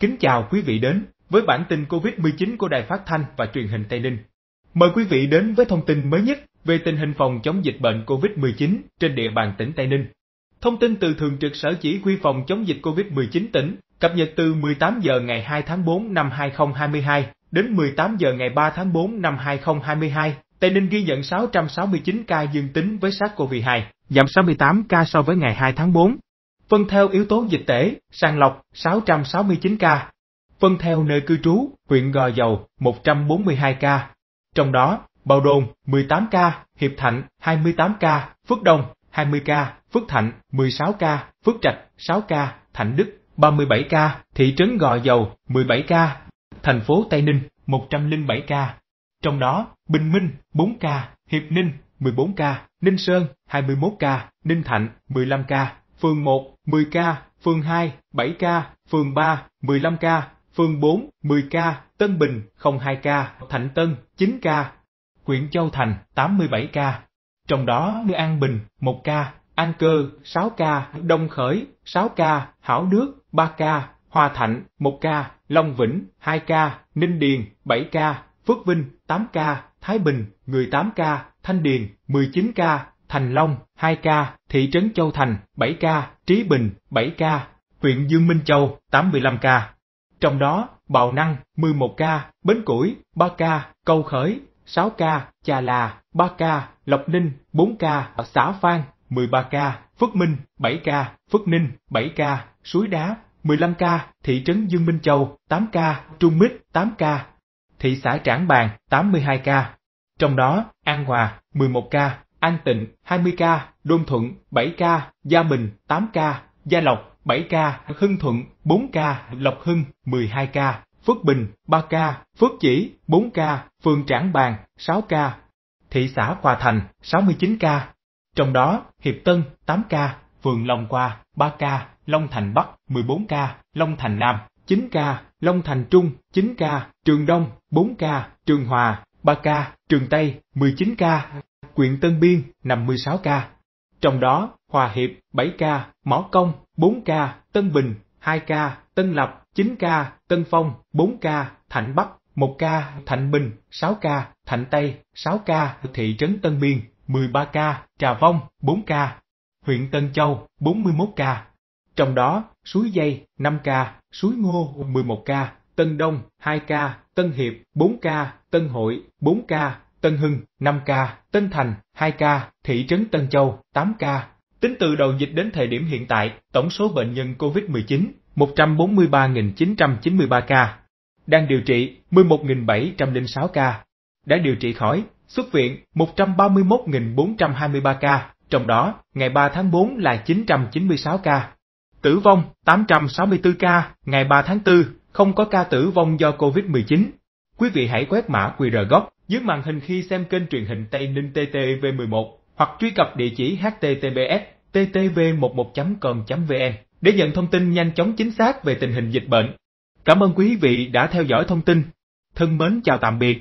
Kính chào quý vị đến với bản tin COVID-19 của Đài Phát thanh và Truyền hình Tây Ninh. Mời quý vị đến với thông tin mới nhất về tình hình phòng chống dịch bệnh COVID-19 trên địa bàn tỉnh Tây Ninh. Thông tin từ Thường trực Sở Chỉ huy phòng chống dịch COVID-19 tỉnh, cập nhật từ 18 giờ ngày 2 tháng 4 năm 2022 đến 18 giờ ngày 3 tháng 4 năm 2022, Tây Ninh ghi nhận 669 ca dương tính với SARS-CoV-2, giảm 68 ca so với ngày 2 tháng 4 Phân theo yếu tố dịch tễ, sàng lọc 669 ca. Phân theo nơi cư trú, huyện Gò Dầu 142 ca. Trong đó, Bào Đồn 18 ca, Hiệp Thạnh 28 ca, Phước Đông 20 ca, Phước Thạnh 16 ca, Phước Trạch 6 ca, Thạnh Đức 37 ca, thị trấn Gò Dầu 17 ca, thành phố Tây Ninh 107 ca. Trong đó, Bình Minh 4 ca, Hiệp Ninh 14 ca, Ninh Sơn 21 ca, Ninh Thạnh 15 ca, phường 1, 10 ca; phường 2, 7 ca; phường 3, 15 ca; phường 4, 10 ca; Tân Bình, 02 ca; Thạnh Tân, 9 ca; huyện Châu Thành, 87 ca. Trong đó như An Bình, 1 ca; An Cơ, 6 ca; Đông Khởi, 6 ca; Hảo Đức, 3 ca; Hòa Thạnh, 1 ca; Long Vĩnh, 2 ca; Ninh Điền, 7 ca; Phước Vinh, 8 ca; Thái Bình, 18 ca; Thanh Điền, 19 ca. Thành Long 2 ca, thị trấn Châu Thành 7 ca, Trí Bình 7 ca, huyện Dương Minh Châu 85 ca. Trong đó, Bào Năng 11 ca, Bến Củi 3 ca, Câu Khởi 6 ca, Chà Là 3 ca, Lộc Ninh 4 ca, ở xã Phan 13 ca, Phước Minh 7 ca, Phước Ninh 7 ca, Suối Đá 15 ca, thị trấn Dương Minh Châu 8 ca, Trung Mít 8 ca, thị xã Trảng Bàng 82 ca. Trong đó, An Hòa 11 ca, An Tịnh 20 ca, Đôn Thuận 7 ca, Gia Bình 8 ca, Gia Lộc 7 ca, Hưng Thuận 4 ca, Lộc Hưng 12 ca, Phước Bình 3 ca, Phước Chỉ 4 ca, Phường Trảng Bàng 6 ca, thị xã Hòa Thành 69 ca. trong đó Hiệp Tân 8 ca, Phường Long Qua 3 ca, Long Thành Bắc 14 ca, Long Thành Nam 9 ca, Long Thành Trung 9 ca, Trường Đông 4 ca, Trường Hòa 3 ca, Trường Tây 19 ca huyện Tân Biên 56 ca. Trong đó, Hòa Hiệp 7 ca, Mỏ Công 4 ca, Tân Bình 2 ca, Tân Lập 9 ca, Tân Phong 4 ca, Thạnh Bắc 1 ca, Thạnh Bình 6 ca, Thạnh Tây 6 ca, thị trấn Tân Biên 13 ca, Trà Vong 4 ca, huyện Tân Châu 41 ca. Trong đó, Suối Dây 5 ca, Suối Ngô 11 ca, Tân Đông 2 ca, Tân Hiệp 4 ca, Tân Hội 4 ca, Tân Hưng 5 ca, Tân Thành 2 ca, thị trấn Tân Châu 8 ca. Tính từ đầu dịch đến thời điểm hiện tại, tổng số bệnh nhân COVID-19 143.993 ca, đang điều trị 11.706 ca, đã điều trị khỏi, xuất viện 131.423 ca, trong đó ngày 3 tháng 4 là 996 ca, tử vong 864 ca, ngày 3 tháng 4 không có ca tử vong do COVID-19. Quý vị hãy quét mã QR gốc dưới màn hình khi xem kênh truyền hình Tây Ninh TTV11 hoặc truy cập địa chỉ https ttv11.com.vn để nhận thông tin nhanh chóng chính xác về tình hình dịch bệnh. Cảm ơn quý vị đã theo dõi thông tin. Thân mến chào tạm biệt.